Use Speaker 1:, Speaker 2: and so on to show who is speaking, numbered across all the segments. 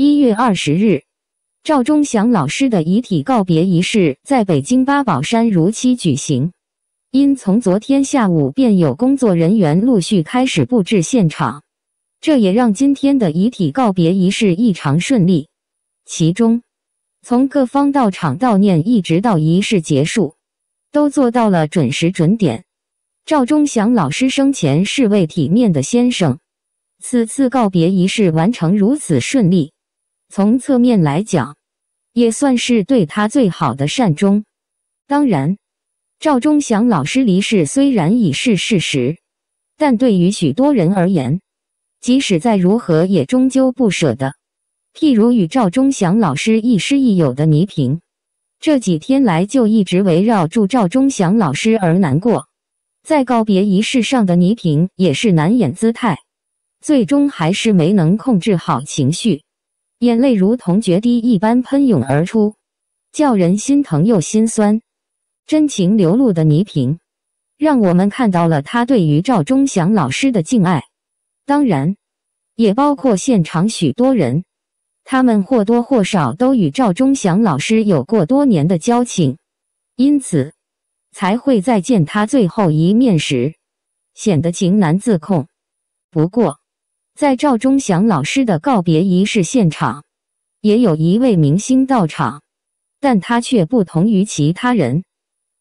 Speaker 1: 一月二十日，赵忠祥老师的遗体告别仪式在北京八宝山如期举行。因从昨天下午便有工作人员陆续开始布置现场，这也让今天的遗体告别仪式异常顺利。其中，从各方到场悼念一直到仪式结束，都做到了准时准点。赵忠祥老师生前是位体面的先生，此次告别仪式完成如此顺利。从侧面来讲，也算是对他最好的善终。当然，赵忠祥老师离世虽然已是事实，但对于许多人而言，即使再如何也终究不舍得。譬如与赵忠祥老师亦师亦友的倪萍，这几天来就一直围绕住赵忠祥老师而难过。在告别仪式上的倪萍也是难掩姿态，最终还是没能控制好情绪。眼泪如同决堤一般喷涌而出，叫人心疼又心酸。真情流露的倪萍，让我们看到了他对于赵忠祥老师的敬爱，当然，也包括现场许多人，他们或多或少都与赵忠祥老师有过多年的交情，因此才会在见他最后一面时，显得情难自控。不过，在赵忠祥老师的告别仪式现场，也有一位明星到场，但他却不同于其他人，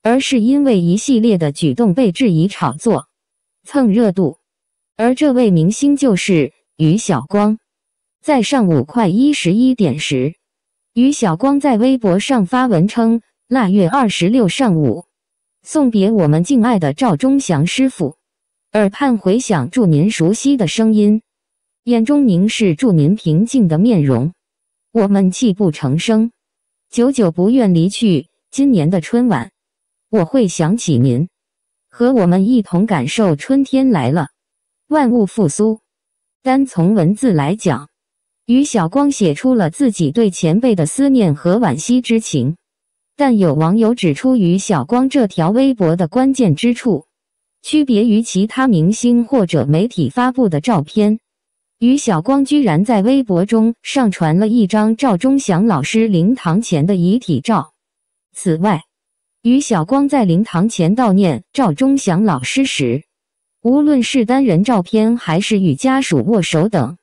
Speaker 1: 而是因为一系列的举动被质疑炒作、蹭热度。而这位明星就是于晓光。在上午快一十一点时，于晓光在微博上发文称：“腊月二十六上午，送别我们敬爱的赵忠祥师傅，耳畔回响着您熟悉的声音。”眼中凝视祝您平静的面容，我们泣不成声，久久不愿离去。今年的春晚，我会想起您，和我们一同感受春天来了，万物复苏。单从文字来讲，于晓光写出了自己对前辈的思念和惋惜之情。但有网友指出，于晓光这条微博的关键之处，区别于其他明星或者媒体发布的照片。于晓光居然在微博中上传了一张赵忠祥老师灵堂前的遗体照。此外，于晓光在灵堂前悼念赵忠祥老师时，无论是单人照片，还是与家属握手等，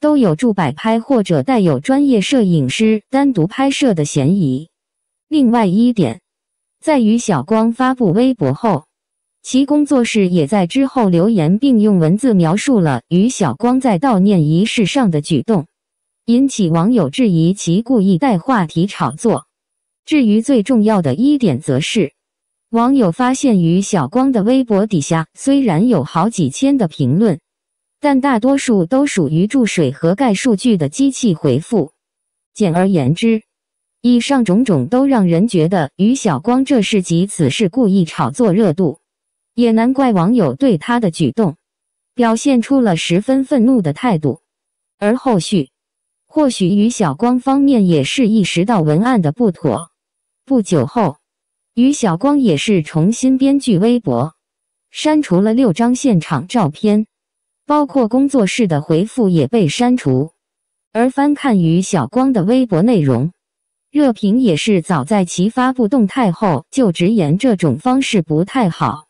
Speaker 1: 都有助摆拍或者带有专业摄影师单独拍摄的嫌疑。另外一点，在于晓光发布微博后。其工作室也在之后留言，并用文字描述了于晓光在悼念仪式上的举动，引起网友质疑其故意带话题炒作。至于最重要的一点，则是网友发现于晓光的微博底下虽然有好几千的评论，但大多数都属于注水和盖数据的机器回复。简而言之，以上种种都让人觉得于晓光这是集此事故意炒作热度。也难怪网友对他的举动表现出了十分愤怒的态度，而后续，或许于晓光方面也是意识到文案的不妥。不久后，于晓光也是重新编剧微博，删除了六张现场照片，包括工作室的回复也被删除。而翻看于晓光的微博内容，热评也是早在其发布动态后就直言这种方式不太好。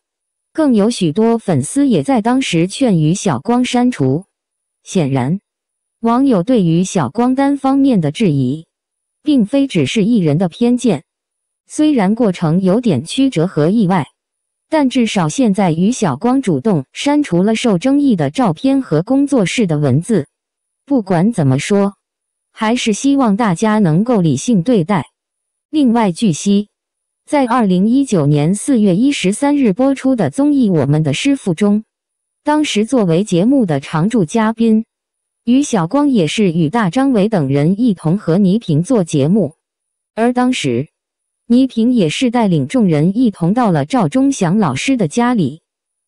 Speaker 1: 更有许多粉丝也在当时劝于小光删除。显然，网友对于小光单方面的质疑，并非只是一人的偏见。虽然过程有点曲折和意外，但至少现在于小光主动删除了受争议的照片和工作室的文字。不管怎么说，还是希望大家能够理性对待。另外，据悉。在二零一九年四月一十三日播出的综艺《我们的师傅》中，当时作为节目的常驻嘉宾，于晓光也是与大张伟等人一同和倪萍做节目。而当时，倪萍也是带领众人一同到了赵忠祥老师的家里，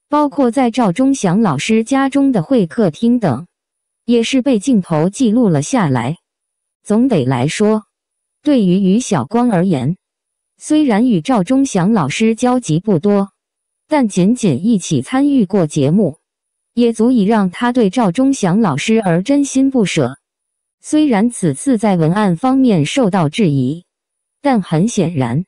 Speaker 1: 包括在赵忠祥老师家中的会客厅等，也是被镜头记录了下来。总得来说，对于于晓光而言，虽然与赵忠祥老师交集不多，但仅仅一起参与过节目，也足以让他对赵忠祥老师而真心不舍。虽然此次在文案方面受到质疑，但很显然，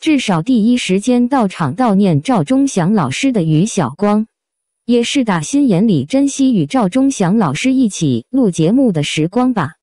Speaker 1: 至少第一时间到场悼念赵忠祥老师的于晓光，也是打心眼里珍惜与赵忠祥老师一起录节目的时光吧。